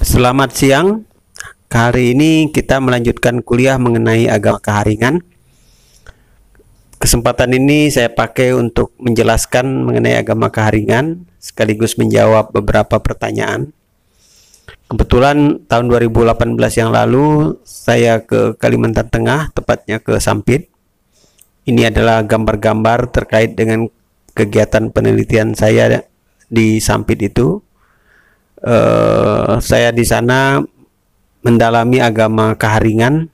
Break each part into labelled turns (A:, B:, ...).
A: Selamat siang. Hari ini kita melanjutkan kuliah mengenai agama keharingan. Kesempatan ini saya pakai untuk menjelaskan mengenai agama keharingan sekaligus menjawab beberapa pertanyaan. Kebetulan tahun 2018 yang lalu saya ke Kalimantan Tengah, tepatnya ke Sampit. Ini adalah gambar-gambar terkait dengan kegiatan penelitian saya di Sampit itu eh, saya di sana mendalami agama keharingan,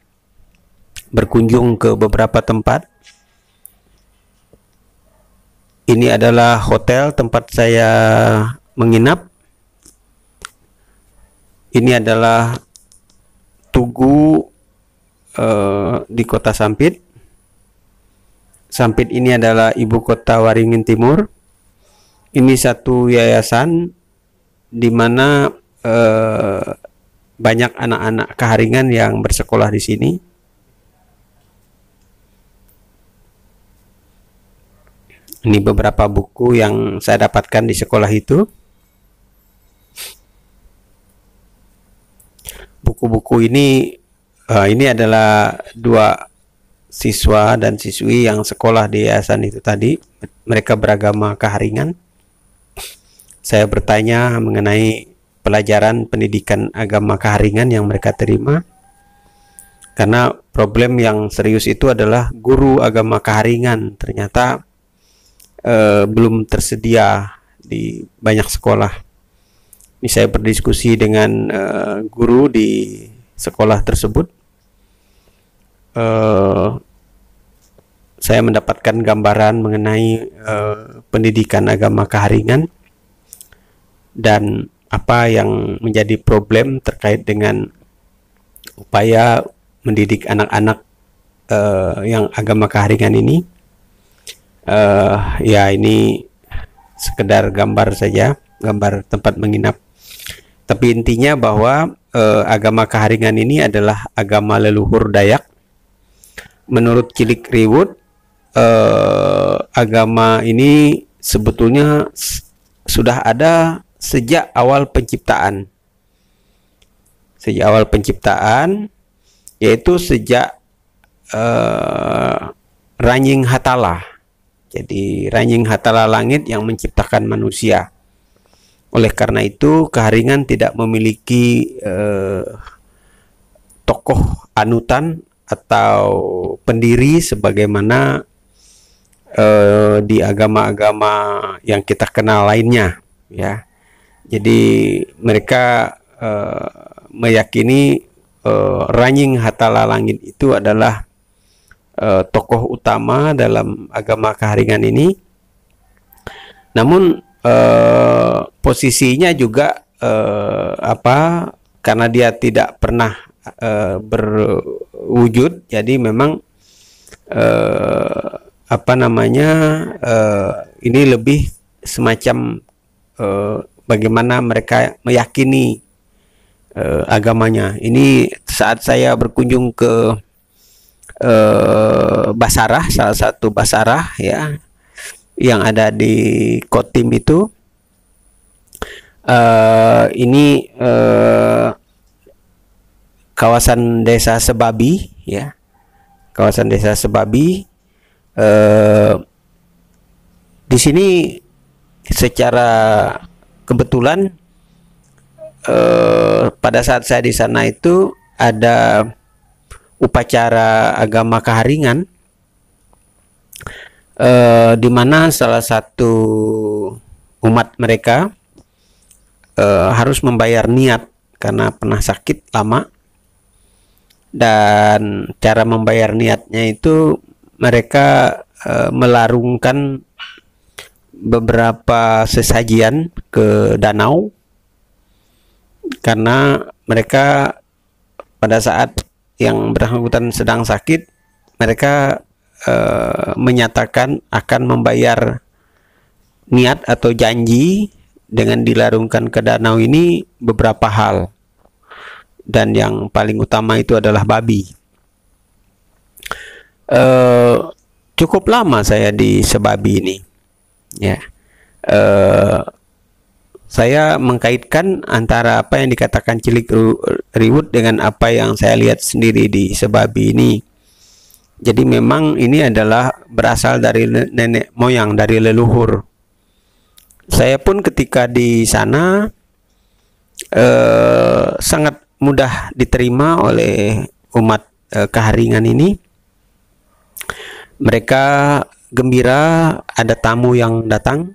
A: berkunjung ke beberapa tempat. Ini adalah hotel tempat saya menginap. Ini adalah tugu eh, di kota Sampit. Sampit ini adalah ibu kota Waringin Timur. Ini satu yayasan di mana eh, banyak anak-anak keharingan yang bersekolah di sini. Ini beberapa buku yang saya dapatkan di sekolah itu. Buku-buku ini uh, ini adalah dua siswa dan siswi yang sekolah di yayasan itu tadi. Mereka beragama keharingan saya bertanya mengenai pelajaran pendidikan agama keharingan yang mereka terima karena problem yang serius itu adalah guru agama keharingan ternyata eh, belum tersedia di banyak sekolah ini saya berdiskusi dengan eh, guru di sekolah tersebut. eh, saya mendapatkan gambaran mengenai eh, pendidikan agama keharingan dan apa yang menjadi problem terkait dengan upaya mendidik anak-anak uh, yang agama keharingan ini uh, ya ini sekedar gambar saja gambar tempat menginap tapi intinya bahwa uh, agama keharingan ini adalah agama leluhur Dayak menurut Cilik Riwut, uh, agama ini sebetulnya sudah ada sejak awal penciptaan. Sejak awal penciptaan yaitu sejak uh, eh, Ranjing Hatala. Jadi Ranjing Hatala langit yang menciptakan manusia. Oleh karena itu keharingan tidak memiliki uh, tokoh anutan atau pendiri sebagaimana uh, di agama-agama yang kita kenal lainnya, ya. Jadi mereka uh, meyakini uh, Ranying Hatala Langit itu adalah uh, tokoh utama dalam agama keharingan ini. Namun uh, posisinya juga uh, apa? Karena dia tidak pernah uh, berwujud, jadi memang uh, apa namanya uh, ini lebih semacam uh, bagaimana mereka meyakini uh, agamanya. Ini saat saya berkunjung ke uh, Basarah, salah satu Basarah ya yang ada di Kotim itu. Uh, ini uh, kawasan desa Sebabi ya. Kawasan desa Sebabi uh, di sini secara kebetulan eh, pada saat saya di sana itu ada upacara agama keharingan, eh, di mana salah satu umat mereka eh, harus membayar niat karena pernah sakit lama dan cara membayar niatnya itu mereka e, melarungkan beberapa sesajian ke danau karena mereka pada saat yang bersangkutan sedang sakit mereka e, menyatakan akan membayar niat atau janji dengan dilarungkan ke danau ini beberapa hal dan yang paling utama itu adalah babi e, cukup lama saya di sebabi ini ya eh, saya mengkaitkan antara apa yang dikatakan cilik riwut dengan apa yang saya lihat sendiri di sebab ini jadi memang ini adalah berasal dari nenek moyang dari leluhur saya pun ketika di sana eh, sangat mudah diterima oleh umat eh, keharingan ini mereka gembira ada tamu yang datang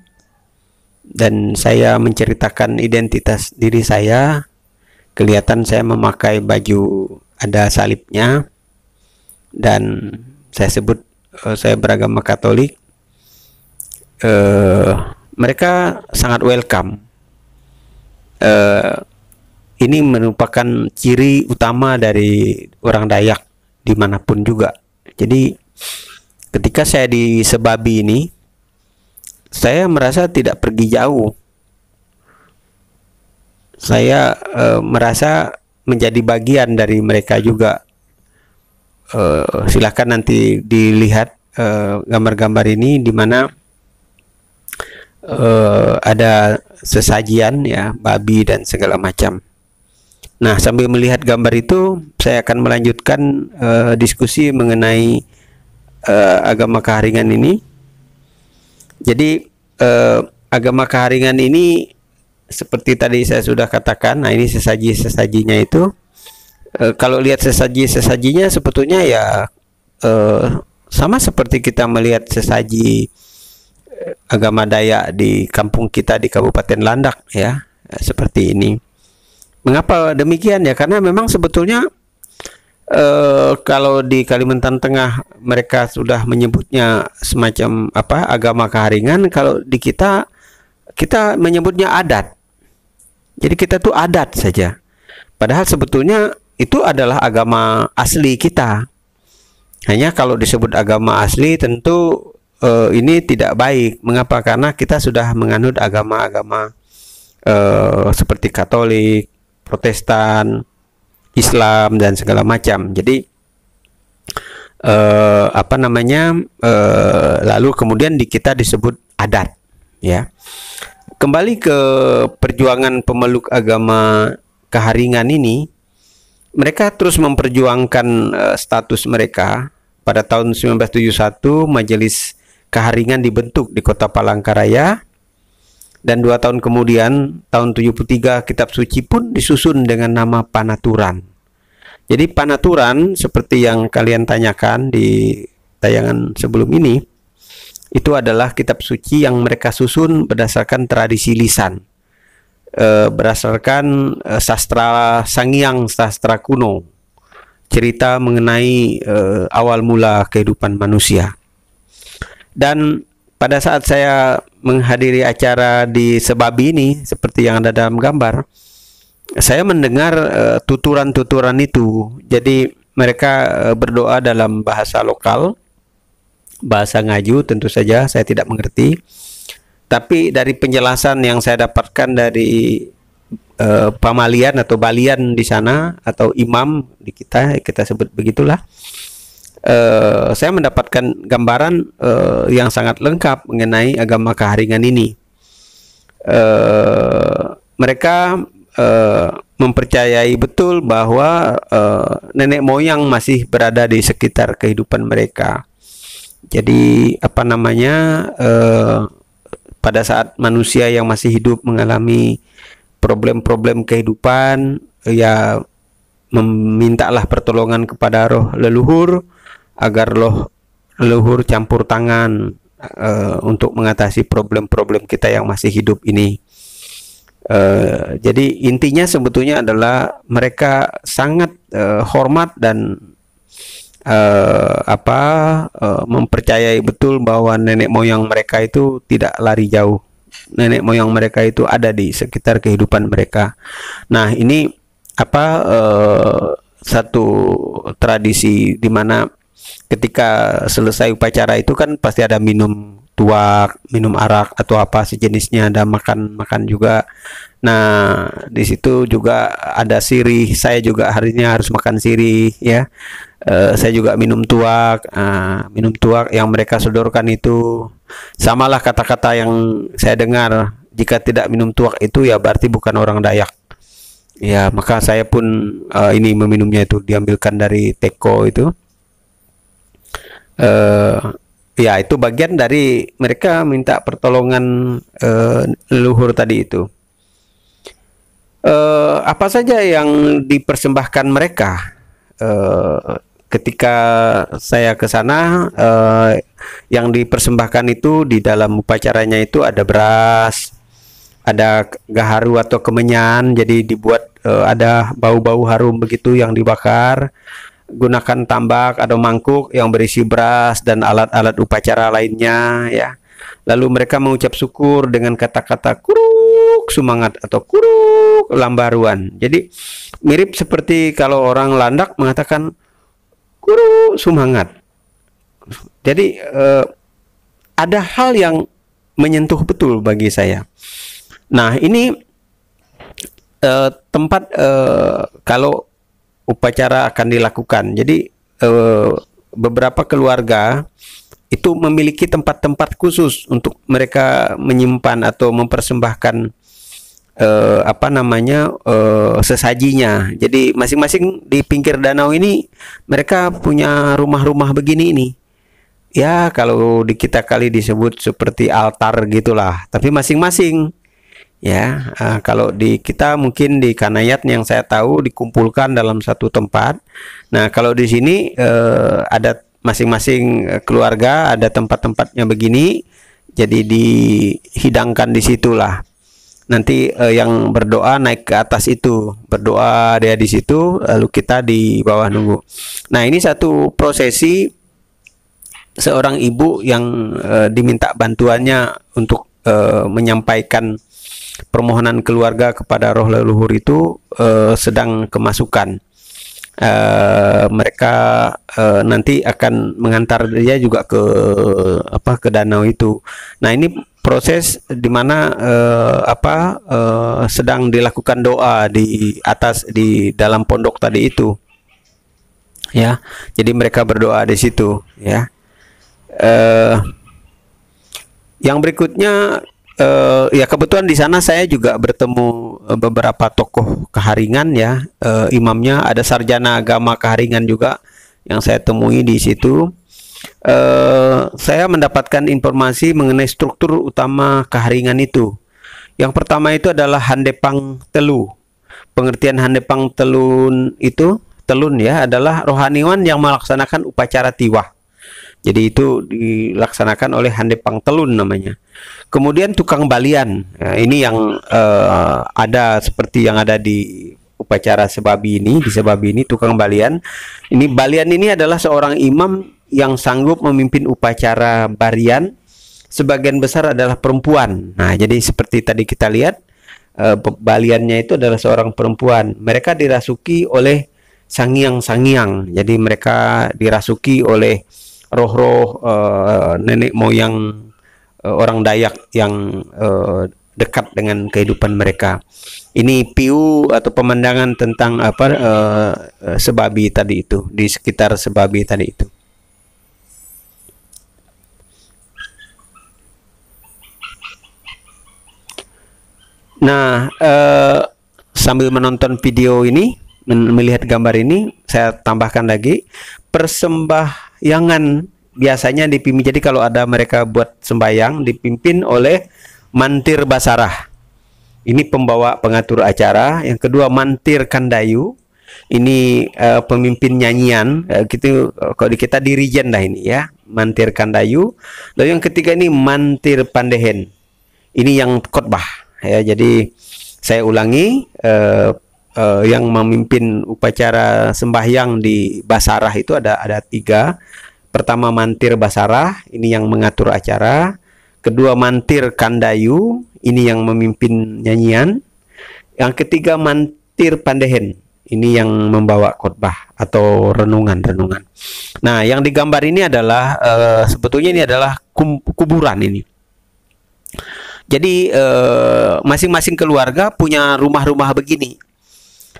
A: dan saya menceritakan identitas diri saya. Kelihatan saya memakai baju ada salibnya dan saya sebut uh, saya beragama Katolik. Uh, mereka sangat welcome. Uh, ini merupakan ciri utama dari orang Dayak dimanapun juga. Jadi ketika saya di Sebabi ini saya merasa tidak pergi jauh saya e, merasa menjadi bagian dari mereka juga e, eh, silahkan nanti dilihat eh, gambar-gambar e, ini di mana e, ada sesajian ya babi dan segala macam Nah, sambil melihat gambar itu, saya akan melanjutkan e, diskusi mengenai uh, agama keharingan ini. Jadi uh, agama keharingan ini seperti tadi saya sudah katakan, nah ini sesaji-sesajinya itu uh, kalau lihat sesaji-sesajinya sebetulnya ya uh, sama seperti kita melihat sesaji agama Dayak di kampung kita di Kabupaten Landak ya seperti ini. Mengapa demikian ya? Karena memang sebetulnya uh, kalau di Kalimantan Tengah mereka sudah menyebutnya semacam apa agama keharingan kalau di kita kita menyebutnya adat jadi kita tuh adat saja padahal sebetulnya itu adalah agama asli kita hanya kalau disebut agama asli tentu uh, ini tidak baik mengapa karena kita sudah menganut agama-agama uh, seperti Katolik Protestan Islam dan segala macam. Jadi eh, apa namanya? Eh, lalu kemudian di kita disebut adat, ya. Kembali ke perjuangan pemeluk agama keharingan ini, mereka terus memperjuangkan eh, status mereka. Pada tahun 1971, Majelis Keharingan dibentuk di Kota Palangkaraya dan dua tahun kemudian tahun 73 kitab suci pun disusun dengan nama Panaturan. Jadi Panaturan seperti yang kalian tanyakan di tayangan sebelum ini itu adalah kitab suci yang mereka susun berdasarkan tradisi lisan. E, berdasarkan e, sastra Sangiang, sastra kuno. Cerita mengenai e, awal mula kehidupan manusia. Dan pada saat saya menghadiri acara di sebab ini seperti yang ada dalam gambar saya mendengar eh, tuturan-tuturan uh, itu jadi mereka uh, berdoa dalam bahasa lokal bahasa ngaju tentu saja saya tidak mengerti tapi dari penjelasan yang saya dapatkan dari uh, pamalian atau balian di sana atau imam di kita kita sebut begitulah eh, saya mendapatkan gambaran eh, yang sangat lengkap mengenai agama keharingan ini. Eh, mereka eh, mempercayai betul bahwa eh, nenek moyang masih berada di sekitar kehidupan mereka. Jadi apa namanya eh, pada saat manusia yang masih hidup mengalami problem-problem kehidupan ya memintalah pertolongan kepada roh leluhur agar loh leluhur campur tangan uh, untuk mengatasi problem-problem kita yang masih hidup ini. Uh, jadi intinya sebetulnya adalah mereka sangat uh, hormat dan uh, apa uh, mempercayai betul bahwa nenek moyang mereka itu tidak lari jauh. Nenek moyang mereka itu ada di sekitar kehidupan mereka. Nah, ini apa uh, satu tradisi di mana ketika selesai upacara itu kan pasti ada minum tuak, minum arak atau apa sejenisnya, ada makan-makan juga. Nah, di situ juga ada sirih. Saya juga harinya harus makan sirih ya. Uh, saya juga minum tuak, uh, minum tuak yang mereka sodorkan itu samalah kata-kata yang saya dengar. Jika tidak minum tuak itu ya berarti bukan orang Dayak. Ya, maka saya pun uh, ini meminumnya itu diambilkan dari teko itu uh, ya itu bagian dari mereka minta pertolongan uh, eh, leluhur tadi itu uh, apa saja yang dipersembahkan mereka uh, ketika saya ke sana uh, yang dipersembahkan itu di dalam upacaranya itu ada beras, ada gaharu atau kemenyan jadi dibuat uh, ada bau-bau harum begitu yang dibakar gunakan tambak atau mangkuk yang berisi beras dan alat-alat upacara lainnya ya. Lalu mereka mengucap syukur dengan kata-kata kuruk semangat atau kuruk lambaruan. Jadi mirip seperti kalau orang landak mengatakan kuruk semangat. Jadi eh, ada hal yang menyentuh betul bagi saya. Nah ini eh, tempat eh, kalau upacara akan dilakukan. Jadi eh, beberapa keluarga itu memiliki tempat-tempat khusus untuk mereka menyimpan atau mempersembahkan eh, apa namanya eh, sesajinya. Jadi masing-masing di pinggir danau ini mereka punya rumah-rumah begini ini. Ya kalau di kita kali disebut seperti altar gitulah. Tapi masing-masing ya uh, kalau di kita mungkin di kanayat yang saya tahu dikumpulkan dalam satu tempat nah kalau di sini uh, ada masing-masing eh, keluarga ada tempat-tempatnya begini jadi dihidangkan di situlah nanti uh, yang berdoa naik ke atas itu berdoa dia di situ lalu kita di bawah nunggu nah ini satu prosesi seorang ibu yang uh, diminta bantuannya untuk uh, menyampaikan permohonan keluarga kepada roh leluhur itu uh, sedang kemasukan. Uh, mereka uh, nanti akan mengantar dia juga ke apa ke danau itu. Nah ini proses di mana uh, apa uh, sedang dilakukan doa di atas di dalam pondok tadi itu, ya. Jadi mereka berdoa di situ, ya. Uh, yang berikutnya uh, ya kebetulan di sana saya juga bertemu eh, beberapa tokoh keharingan ya uh, imamnya ada sarjana agama keharingan juga yang saya temui di situ uh, saya mendapatkan informasi mengenai struktur utama keharingan itu yang pertama itu adalah handepang telu pengertian handepang telun itu telun ya adalah rohaniwan yang melaksanakan upacara tiwah jadi itu dilaksanakan oleh Hande Telun namanya. Kemudian tukang balian. Nah, ini yang uh, ada seperti yang ada di upacara sebab ini, di sebab ini tukang balian. Ini balian ini adalah seorang imam yang sanggup memimpin upacara barian. Sebagian besar adalah perempuan. Nah, jadi seperti tadi kita lihat uh, baliannya itu adalah seorang perempuan. Mereka dirasuki oleh sangiang-sangiang. Jadi mereka dirasuki oleh roh-roh uh, nenek moyang uh, orang Dayak yang uh, dekat dengan kehidupan mereka. Ini piu atau pemandangan tentang apa uh, sebabi tadi itu di sekitar sebabi tadi itu. Nah, eh, sambil menonton video ini, melihat gambar ini, saya tambahkan lagi persembah yangan biasanya dipimpin jadi kalau ada mereka buat sembayang dipimpin oleh mantir basarah ini pembawa pengatur acara yang kedua mantir kandayu ini uh, pemimpin nyanyian uh, gitu eh, kalau di kita dirijen dah ini ya mantir kandayu lalu yang ketiga ini mantir pandehen ini yang khotbah ya jadi saya ulangi uh, uh, yang memimpin upacara sembahyang di Basarah itu ada ada tiga. Pertama mantir Basarah, ini yang mengatur acara. Kedua mantir Kandayu, ini yang memimpin nyanyian. Yang ketiga mantir Pandehen, ini yang membawa khotbah atau renungan-renungan. Nah, yang digambar ini adalah uh, sebetulnya ini adalah kuburan ini. Jadi eh, masing-masing uh, keluarga punya rumah-rumah begini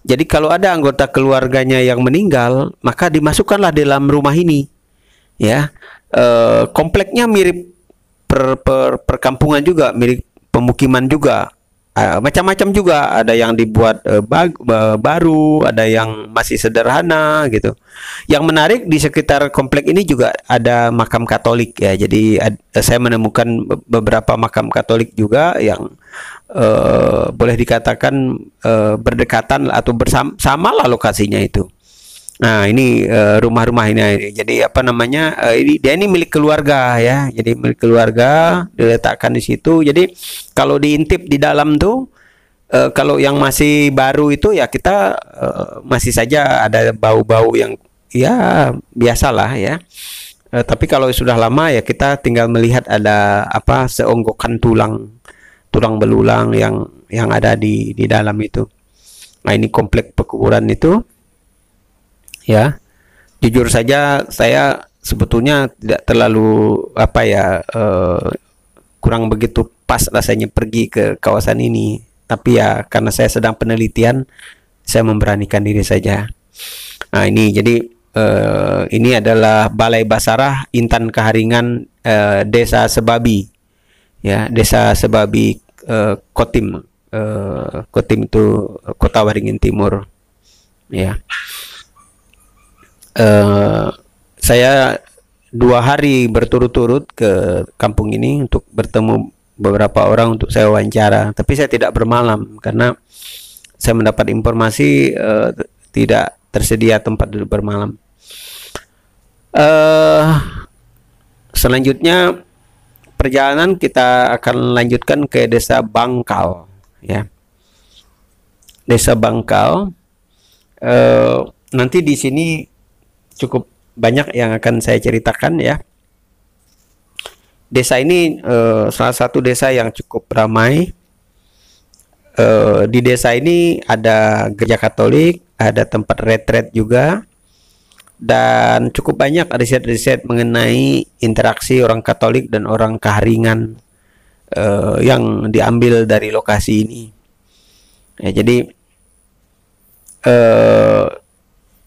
A: jadi kalau ada anggota keluarganya yang meninggal, maka dimasukkanlah dalam rumah ini. Ya. E, kompleknya mirip per, per perkampungan juga, mirip pemukiman juga uh, macam-macam juga ada yang dibuat uh, bag, uh, baru ada yang masih sederhana gitu yang menarik di sekitar komplek ini juga ada makam Katolik ya jadi uh, saya menemukan beberapa makam Katolik juga yang uh, boleh dikatakan uh, berdekatan atau bersama lah lokasinya itu Nah, ini eh, rumah-rumah ini, ini jadi apa namanya? Eh, ini dia ini milik keluarga ya. Jadi milik keluarga diletakkan di situ. Jadi kalau diintip di dalam tuh eh, kalau yang masih baru itu ya kita masih saja ada bau-bau yang ya biasalah ya. tapi kalau sudah lama ya kita tinggal melihat ada apa seonggokan tulang tulang belulang yang yang ada di di dalam itu. Nah, ini komplek pekuburan itu ya jujur saja saya sebetulnya tidak terlalu apa ya uh, kurang begitu pas rasanya pergi ke kawasan ini tapi ya karena saya sedang penelitian saya memberanikan diri saja nah ini jadi uh, ini adalah Balai Basarah Intan Keharingan uh, Desa Sebabi ya Desa Sebabi uh, Kotim uh, Kotim itu Kota Waringin Timur ya Eh, saya dua hari berturut-turut ke kampung ini untuk bertemu beberapa orang untuk saya wawancara tapi saya tidak bermalam karena saya mendapat informasi uh, tidak tersedia tempat duduk bermalam uh, selanjutnya perjalanan kita akan lanjutkan ke desa Bangkal ya desa Bangkal uh, nanti di sini cukup banyak yang akan saya ceritakan ya. Desa ini eh, salah satu desa yang cukup ramai. Eh, di desa ini ada gereja Katolik, ada tempat retret juga, dan cukup banyak riset-riset mengenai interaksi orang Katolik dan orang Kaharingan eh, yang diambil dari lokasi ini. Ya, jadi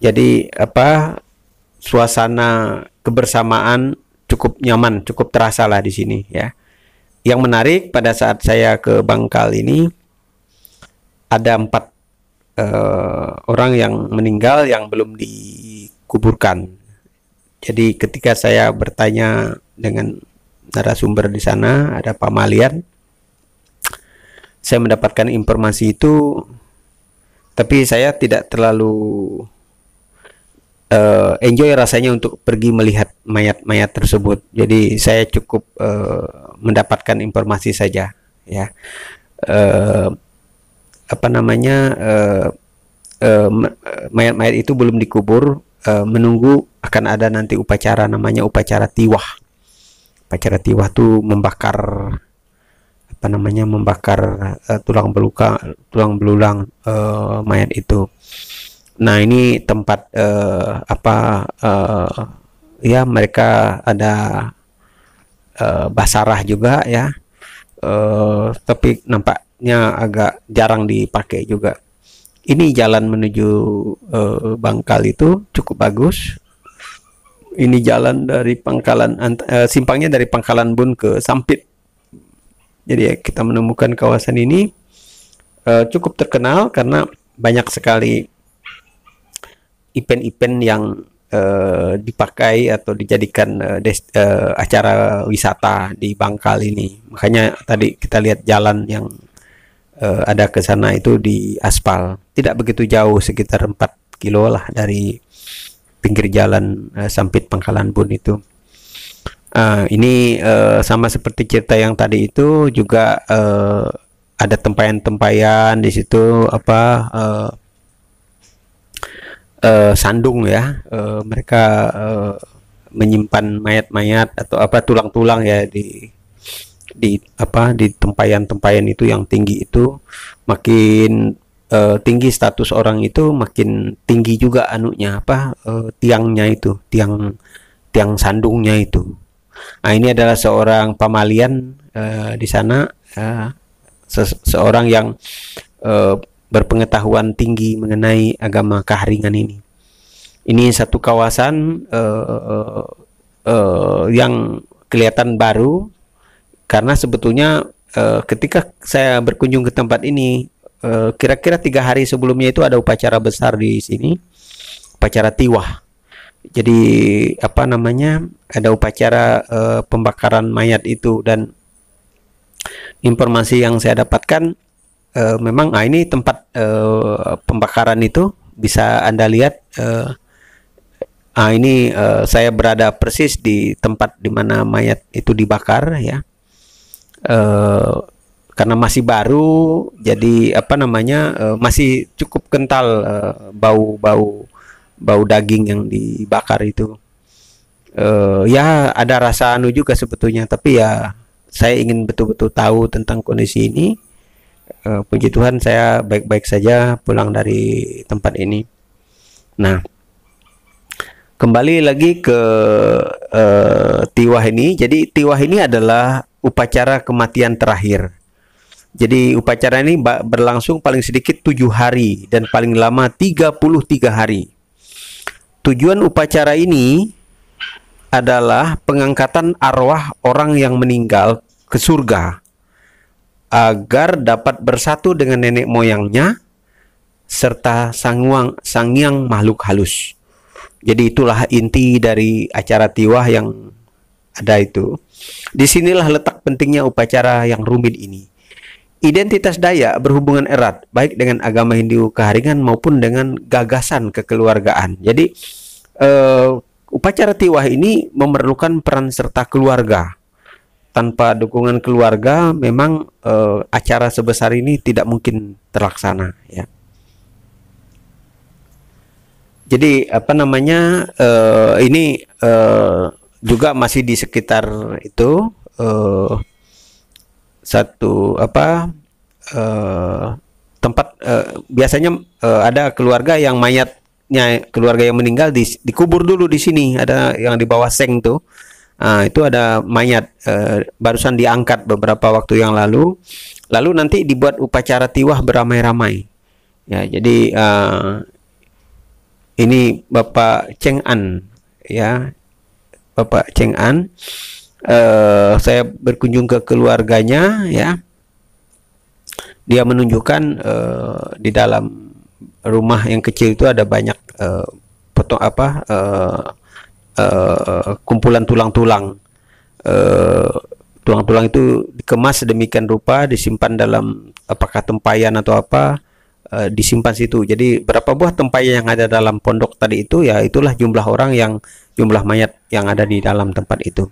A: jadi apa suasana kebersamaan cukup nyaman, cukup terasa lah di sini ya. Yang menarik pada saat saya ke Bangkal ini ada empat uh, orang yang meninggal yang belum dikuburkan. Jadi ketika saya bertanya dengan narasumber di sana ada Pak Malian, saya mendapatkan informasi itu, tapi saya tidak terlalu uh, enjoy rasanya untuk pergi melihat mayat-mayat tersebut. Jadi saya cukup uh, mendapatkan informasi saja, ya. Uh, apa namanya uh, uh, mayat-mayat itu belum dikubur, uh, menunggu akan ada nanti upacara namanya upacara tiwah. Upacara tiwah itu membakar apa namanya membakar uh, tulang belukar, tulang belulang uh, mayat itu Nah, ini tempat uh, apa uh, ya mereka ada uh, basarah juga ya. Uh, tapi nampaknya agak jarang dipakai juga. Ini jalan menuju uh, Bangkal itu cukup bagus. Ini jalan dari pangkalan uh, simpangnya dari Pangkalan Bun ke Sampit. Jadi ya, kita menemukan kawasan ini uh, cukup terkenal karena banyak sekali event-event yang uh, dipakai atau dijadikan uh, des, uh, acara wisata di Bangkal ini. Makanya tadi kita lihat jalan yang uh, ada ke sana itu di aspal. Tidak begitu jauh sekitar 4 kilo lah dari pinggir jalan uh, Sampit Pangkalan Bun itu. Uh, ini uh, sama seperti cerita yang tadi itu juga uh, ada tempayan-tempayan di situ apa uh, uh, sandung ya uh, mereka uh, menyimpan mayat-mayat atau apa tulang-tulang ya di di apa di tempayan-tempayan itu yang tinggi itu makin uh, tinggi status orang itu makin tinggi juga anunya apa uh, tiangnya itu tiang tiang sandungnya itu nah ini adalah seorang pamalian uh, di sana uh, ya. se seorang yang uh, berpengetahuan tinggi mengenai agama keharingan ini. Ini satu kawasan uh, uh, uh, yang kelihatan baru karena sebetulnya uh, ketika saya berkunjung ke tempat ini kira kira-kira tiga hari sebelumnya itu ada upacara besar di sini upacara tiwah jadi apa namanya ada upacara uh, pembakaran mayat itu dan informasi yang saya dapatkan uh, memang ah ini tempat uh, pembakaran itu bisa anda lihat uh, ah ini uh, saya berada persis di tempat di mana mayat itu dibakar ya uh, karena masih baru jadi apa namanya uh, masih cukup kental bau-bau bau daging yang dibakar itu uh, ya ada rasa anu juga sebetulnya tapi ya saya ingin betul-betul tahu tentang kondisi ini uh, puji Tuhan saya baik-baik saja pulang dari tempat ini. Nah, kembali lagi ke uh, tiwah ini. Jadi tiwah ini adalah upacara kematian terakhir. Jadi upacara ini berlangsung paling sedikit tujuh hari dan paling lama 33 hari. Tujuan upacara ini adalah pengangkatan arwah orang yang meninggal ke surga agar dapat bersatu dengan nenek moyangnya serta sanguang sangyang makhluk halus. Jadi itulah inti dari acara tiwah yang ada itu. Disinilah letak pentingnya upacara yang rumit ini. Identitas Daya berhubungan erat baik dengan agama Hindu keharingan maupun dengan gagasan kekeluargaan. Jadi uh, upacara tiwah ini memerlukan peran serta keluarga tanpa dukungan keluarga memang uh, acara sebesar ini tidak mungkin terlaksana ya jadi apa namanya uh, ini uh, juga masih di sekitar itu uh, satu apa uh, tempat uh, biasanya uh, ada keluarga yang mayatnya keluarga yang meninggal di, dikubur dulu di sini ada yang di bawah seng tuh Nah, itu ada mayat eh, barusan diangkat beberapa waktu yang lalu. Lalu nanti dibuat upacara tiwah beramai-ramai. Ya, jadi eh, ini Bapak Cheng An ya. Bapak Cheng An eh, saya berkunjung ke keluarganya ya. Dia menunjukkan eh, di dalam rumah yang kecil itu ada banyak eh, potong apa eh, Eh, kumpulan tulang-tulang eh, tulang-tulang uh, itu dikemas sedemikian rupa disimpan dalam apakah tempayan atau apa uh, disimpan situ jadi berapa buah tempayan yang ada dalam pondok tadi itu ya itulah jumlah orang yang jumlah mayat yang ada di dalam tempat itu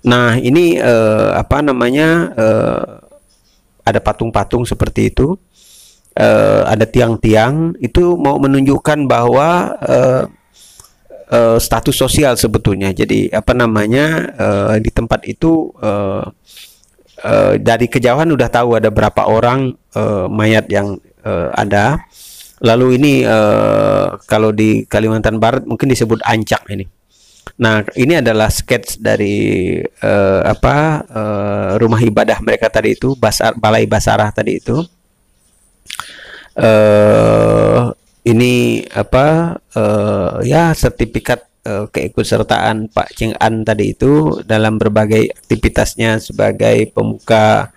A: nah ini uh, apa namanya uh, ada patung-patung seperti itu uh, ada tiang-tiang itu mau menunjukkan bahwa uh, uh, status sosial sebetulnya. Jadi apa namanya uh, di tempat itu uh, uh, dari kejauhan udah tahu ada berapa orang uh, mayat yang uh, ada. Lalu ini uh, kalau di Kalimantan Barat mungkin disebut ancak ini. Nah, ini adalah sketch dari uh, apa uh, rumah ibadah mereka tadi itu, Basar, Balai Basarah tadi itu. Uh, ini apa uh, ya sertifikat uh, keikutsertaan Pak Cheng An tadi itu dalam berbagai aktivitasnya sebagai pemuka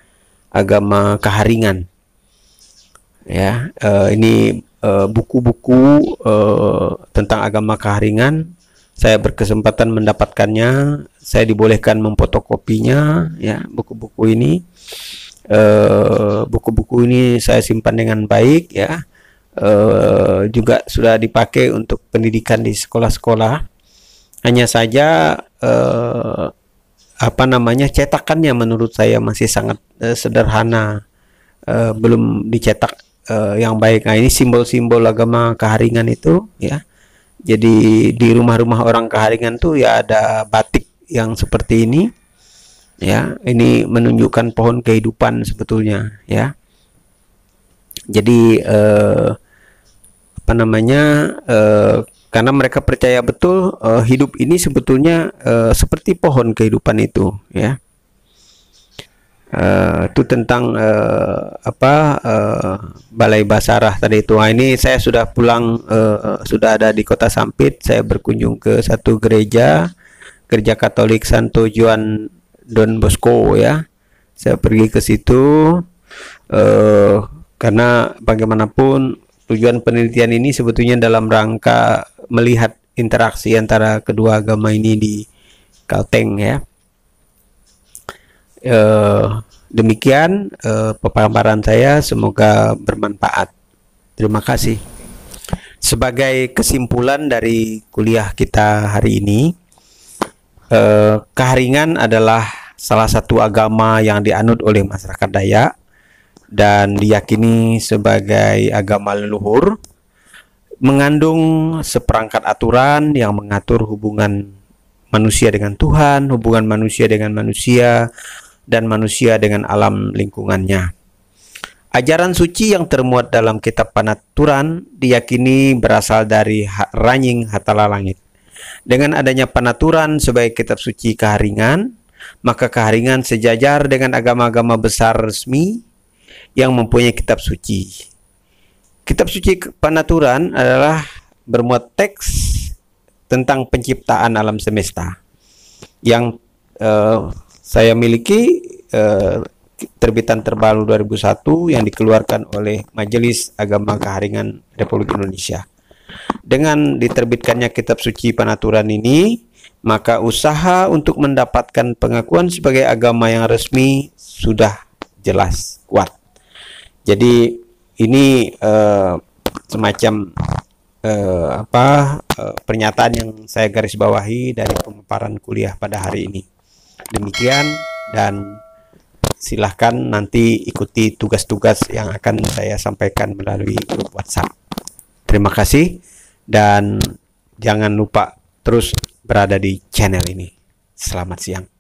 A: agama Kaharingan. Ya, uh, ini buku-buku uh, uh, tentang agama Kaharingan saya berkesempatan mendapatkannya, saya dibolehkan memfotokopinya ya buku-buku ini. buku-buku uh, ini saya simpan dengan baik ya Eh, juga sudah dipakai untuk pendidikan di sekolah-sekolah. Hanya saja uh, apa namanya cetakannya menurut saya masih sangat uh, sederhana, uh, belum dicetak uh, yang baik. Nah ini simbol-simbol agama keharingan itu ya. Jadi di rumah-rumah orang keharingan tuh ya ada batik yang seperti ini ya ini menunjukkan pohon kehidupan sebetulnya ya jadi eh, apa namanya eh, karena mereka percaya betul eh, hidup ini sebetulnya eh, seperti pohon kehidupan itu ya Uh, itu tentang uh, apa uh, balai basarah tadi itu. Nah, ini saya sudah pulang uh, sudah ada di kota Sampit. Saya berkunjung ke satu gereja gereja Katolik Santo Juan Don Bosco ya. Saya pergi ke situ uh, karena bagaimanapun tujuan penelitian ini sebetulnya dalam rangka melihat interaksi antara kedua agama ini di Kalteng ya. E, demikian e, eh, pemaparan saya semoga bermanfaat. Terima kasih. Sebagai kesimpulan dari kuliah kita hari ini, e, keharingan adalah salah satu agama yang dianut oleh masyarakat Dayak dan diyakini sebagai agama leluhur mengandung seperangkat aturan yang mengatur hubungan manusia dengan Tuhan, hubungan manusia dengan manusia, dan manusia dengan alam lingkungannya. Ajaran suci yang termuat dalam kitab Panaturan diyakini berasal dari Ranying Hatala Langit. Dengan adanya Panaturan sebagai kitab suci keharingan, maka keharingan sejajar dengan agama-agama besar resmi yang mempunyai kitab suci. Kitab suci panaturan adalah bermuat teks tentang penciptaan alam semesta yang uh, saya miliki uh, terbitan terbaru 2001 yang dikeluarkan oleh Majelis Agama Keharingan Republik Indonesia. Dengan diterbitkannya kitab suci panaturan ini, maka usaha untuk mendapatkan pengakuan sebagai agama yang resmi sudah jelas kuat. Jadi ini uh, semacam eh, apa eh, pernyataan yang saya garis bawahi dari pemaparan kuliah pada hari ini. Demikian dan silahkan nanti ikuti tugas-tugas yang akan saya sampaikan melalui grup WhatsApp. Terima kasih dan jangan lupa terus berada di channel ini. Selamat siang.